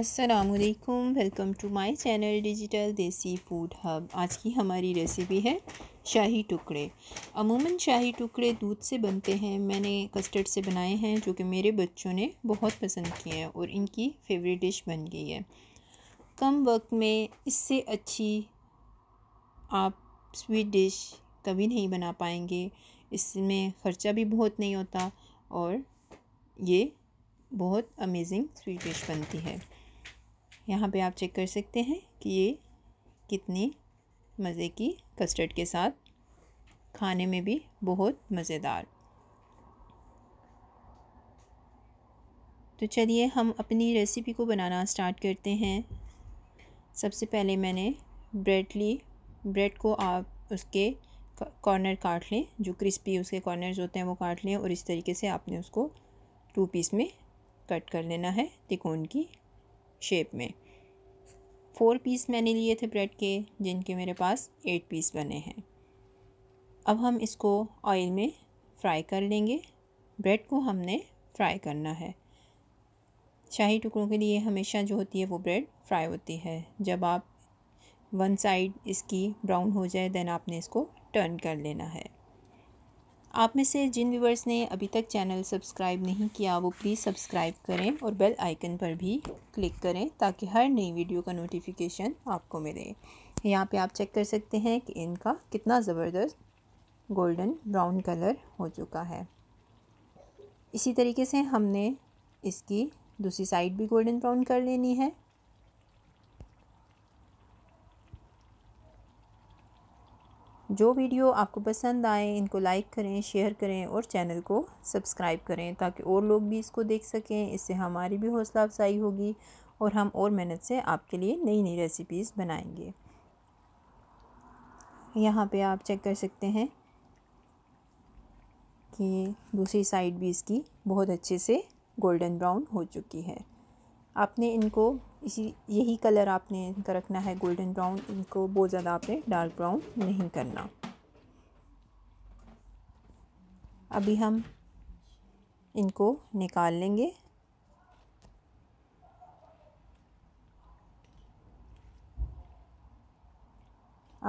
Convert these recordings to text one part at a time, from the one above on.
असलकुम welcome to my channel digital desi food hub आज की हमारी रेसिपी है शाही टुकड़े अमूमन शाही टुकड़े दूध से बनते हैं मैंने कस्टर्ड से बनाए हैं जो कि मेरे बच्चों ने बहुत पसंद किए हैं और इनकी फेवरेट डिश बन गई है कम वक्त में इससे अच्छी आप स्वीट डिश कभी नहीं बना पाएंगे इसमें ख़र्चा भी बहुत नहीं होता और ये बहुत अमेजिंग स्वीट डिश बनती है यहाँ पे आप चेक कर सकते हैं कि ये कितनी मज़े की कस्टर्ड के साथ खाने में भी बहुत मज़ेदार तो चलिए हम अपनी रेसिपी को बनाना स्टार्ट करते हैं सबसे पहले मैंने ब्रेड ली ब्रेड को आप उसके कॉर्नर काट लें जो क्रिस्पी उसके कॉर्नर्स होते हैं वो काट लें और इस तरीके से आपने उसको टू पीस में कट कर लेना है तिकोन की शेप में फ़ोर पीस मैंने लिए थे ब्रेड के जिनके मेरे पास एट पीस बने हैं अब हम इसको ऑयल में फ्राई कर लेंगे ब्रेड को हमने फ्राई करना है शाही टुकड़ों के लिए हमेशा जो होती है वो ब्रेड फ्राई होती है जब आप वन साइड इसकी ब्राउन हो जाए देन आपने इसको टर्न कर लेना है आप में से जिन व्यूवर्स ने अभी तक चैनल सब्सक्राइब नहीं किया वो प्लीज़ सब्सक्राइब करें और बेल आइकन पर भी क्लिक करें ताकि हर नई वीडियो का नोटिफिकेशन आपको मिले यहाँ पे आप चेक कर सकते हैं कि इनका कितना ज़बरदस्त गोल्डन ब्राउन कलर हो चुका है इसी तरीके से हमने इसकी दूसरी साइड भी गोल्डन ब्राउन कर लेनी है जो वीडियो आपको पसंद आए इनको लाइक करें शेयर करें और चैनल को सब्सक्राइब करें ताकि और लोग भी इसको देख सकें इससे हमारी भी हौसला अफजाई होगी और हम और मेहनत से आपके लिए नई नई रेसिपीज़ बनाएंगे यहाँ पे आप चेक कर सकते हैं कि दूसरी साइड भी इसकी बहुत अच्छे से गोल्डन ब्राउन हो चुकी है आपने इनको इसी यही कलर आपने इनका रखना है गोल्डन ब्राउन इनको बहुत ज़्यादा आपने डार्क ब्राउन नहीं करना अभी हम इनको निकाल लेंगे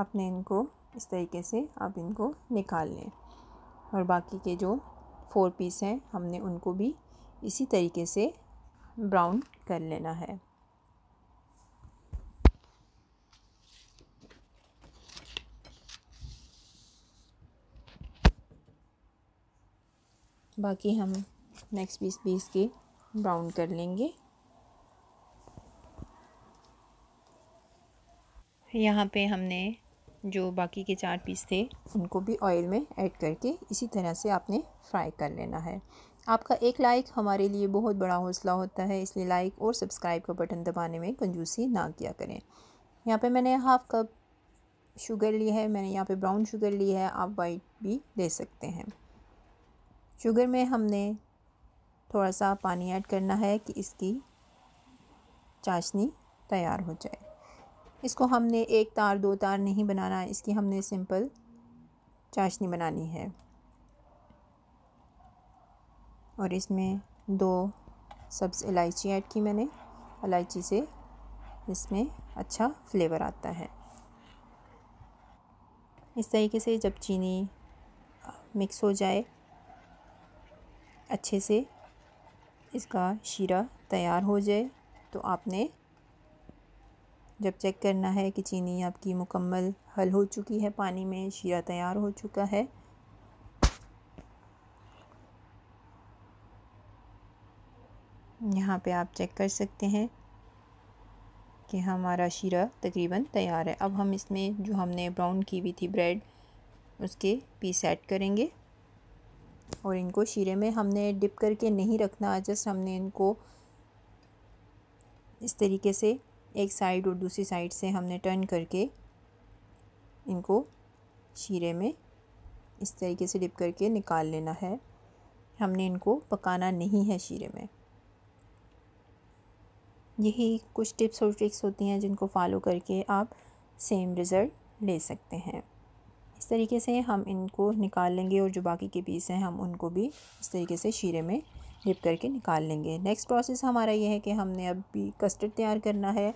आपने इनको इस तरीके से आप इनको निकाल लें और बाकी के जो फोर पीस हैं हमने उनको भी इसी तरीके से ब्राउन कर लेना है बाकी हम नेक्स्ट पीस भी इसके ब्राउन कर लेंगे यहाँ पे हमने जो बाकी के चार पीस थे उनको भी ऑयल में ऐड करके इसी तरह से आपने फ्राई कर लेना है आपका एक लाइक हमारे लिए बहुत बड़ा हौसला होता है इसलिए लाइक और सब्सक्राइब का बटन दबाने में कंजूसी ना किया करें यहाँ पे मैंने हाफ़ कप शुगर ली है मैंने यहाँ पे ब्राउन शुगर ली है आप वाइट भी ले सकते हैं शुगर में हमने थोड़ा सा पानी ऐड करना है कि इसकी चाशनी तैयार हो जाए इसको हमने एक तार दो तार नहीं बनाना इसकी हमने सिंपल चाशनी बनानी है और इसमें दो सब्ज़ इलायची ऐड की मैंने इलायची से इसमें अच्छा फ्लेवर आता है इस तरीके से जब चीनी मिक्स हो जाए अच्छे से इसका शीरा तैयार हो जाए तो आपने जब चेक करना है कि चीनी आपकी मुकम्मल हल हो चुकी है पानी में शीरा तैयार हो चुका है यहाँ पे आप चेक कर सकते हैं कि हमारा शीरा तकरीबन तैयार है अब हम इसमें जो हमने ब्राउन की हुई थी ब्रेड उसके पीस ऐड करेंगे और इनको शीरे में हमने डिप करके नहीं रखना जस्ट हमने इनको इस तरीके से एक साइड और दूसरी साइड से हमने टर्न करके इनको शीरे में इस तरीके से डिप करके निकाल लेना है हमने इनको पकाना नहीं है शीरे में यही कुछ टिप्स और ट्रिक्स होती हैं जिनको फॉलो करके आप सेम रिज़ल्ट ले सकते हैं इस तरीके से हम इनको निकाल लेंगे और जो बाकी के पीस हैं हम उनको भी इस तरीके से शीरे में डिप करके निकाल लेंगे नेक्स्ट प्रोसेस हमारा ये है कि हमने अब भी कस्टर्ड तैयार करना है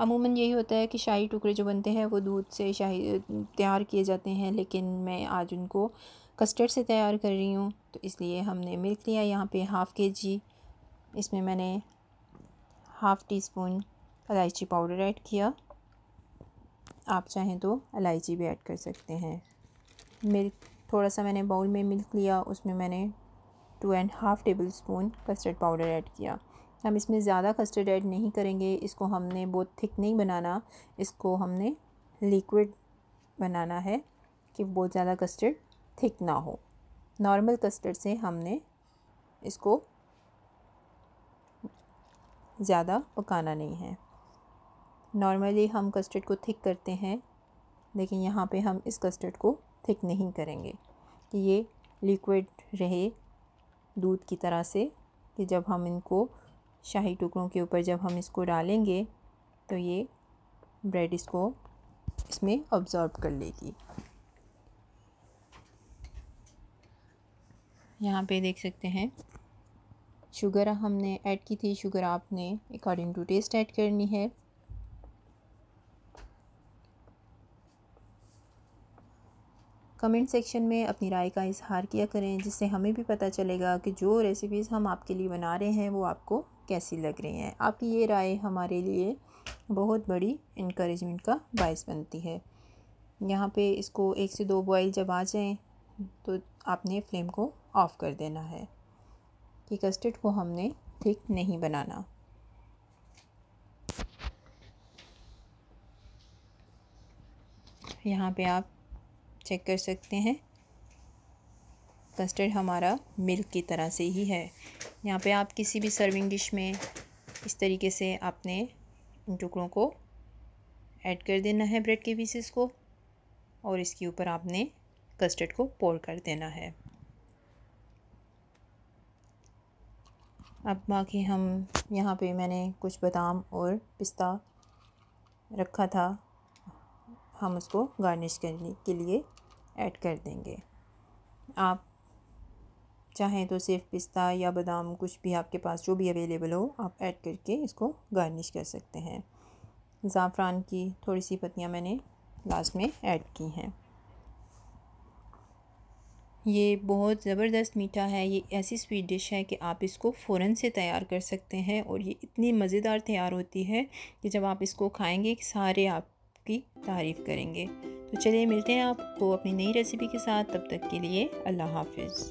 अमूमन यही होता है कि शाही टुकड़े जो बनते हैं वो दूध से शाही तैयार किए जाते हैं लेकिन मैं आज उनको कस्टर्ड से तैयार कर रही हूँ तो इसलिए हमने मिल्क लिया यहाँ पे हाफ़ के जी इसमें मैंने हाफ़ टी स्पून इलायची पाउडर ऐड किया आप चाहें तो इलायची भी ऐड कर सकते हैं मिल्क थोड़ा सा मैंने बाउल में मिल्क लिया उसमें मैंने two and half tablespoon custard powder add किया हम इसमें ज़्यादा कस्टर्ड ऐड नहीं करेंगे इसको हमने बहुत थिक नहीं बनाना इसको हमने लिक्विड बनाना है कि बहुत ज़्यादा कस्टर्ड थिक ना हो नॉर्मल कस्टर्ड से हमने इसको ज़्यादा पकाना नहीं है नॉर्मली हम कस्टर्ड को थिक करते हैं लेकिन यहाँ पे हम इस कस्टर्ड को थिक नहीं करेंगे कि ये लिक्विड रहे दूध की तरह से कि जब हम इनको शाही टुकड़ों के ऊपर जब हम इसको डालेंगे तो ये ब्रेड इसको इसमें ऑब्ज़ॉर्ब कर लेगी यहाँ पे देख सकते हैं शुगर हमने ऐड की थी शुगर आपने अकॉर्डिंग टू टेस्ट ऐड करनी है कमेंट सेक्शन में अपनी राय का इजहार किया करें जिससे हमें भी पता चलेगा कि जो रेसिपीज़ हम आपके लिए बना रहे हैं वो आपको कैसी लग रही हैं आपकी ये राय हमारे लिए बहुत बड़ी इनक्रेजमेंट का बायस बनती है यहाँ पे इसको एक से दो बॉयल जब आ जाएँ तो आपने फ्लेम को ऑफ़ कर देना है कि कस्टर्ड को हमने थिक नहीं बनाना यहाँ पे आप चेक कर सकते हैं कस्टर्ड हमारा मिल्क की तरह से ही है यहाँ पे आप किसी भी सर्विंग डिश में इस तरीके से आपने इन टुकड़ों को ऐड कर देना है ब्रेड के पीसेस को और इसके ऊपर आपने कस्टर्ड को पोर कर देना है अब बाकी हम यहाँ पे मैंने कुछ बादाम और पिस्ता रखा था हम उसको गार्निश करने के लिए ऐड कर देंगे आप चाहें तो सिर्फ पिस्ता या बादाम कुछ भी आपके पास जो भी अवेलेबल हो आप ऐड करके इसको गार्निश कर सकते हैं ज़ाफ़रान की थोड़ी सी पत्तियाँ मैंने लास्ट में ऐड की हैं ये बहुत ज़बरदस्त मीठा है ये ऐसी स्वीट डिश है कि आप इसको फ़ौर से तैयार कर सकते हैं और ये इतनी मज़ेदार तैयार होती है कि जब आप इसको खाएंगे सारे आपकी तारीफ़ करेंगे तो चलिए मिलते हैं आपको अपनी नई रेसिपी के साथ तब तक के लिए अल्लाह हाफिज़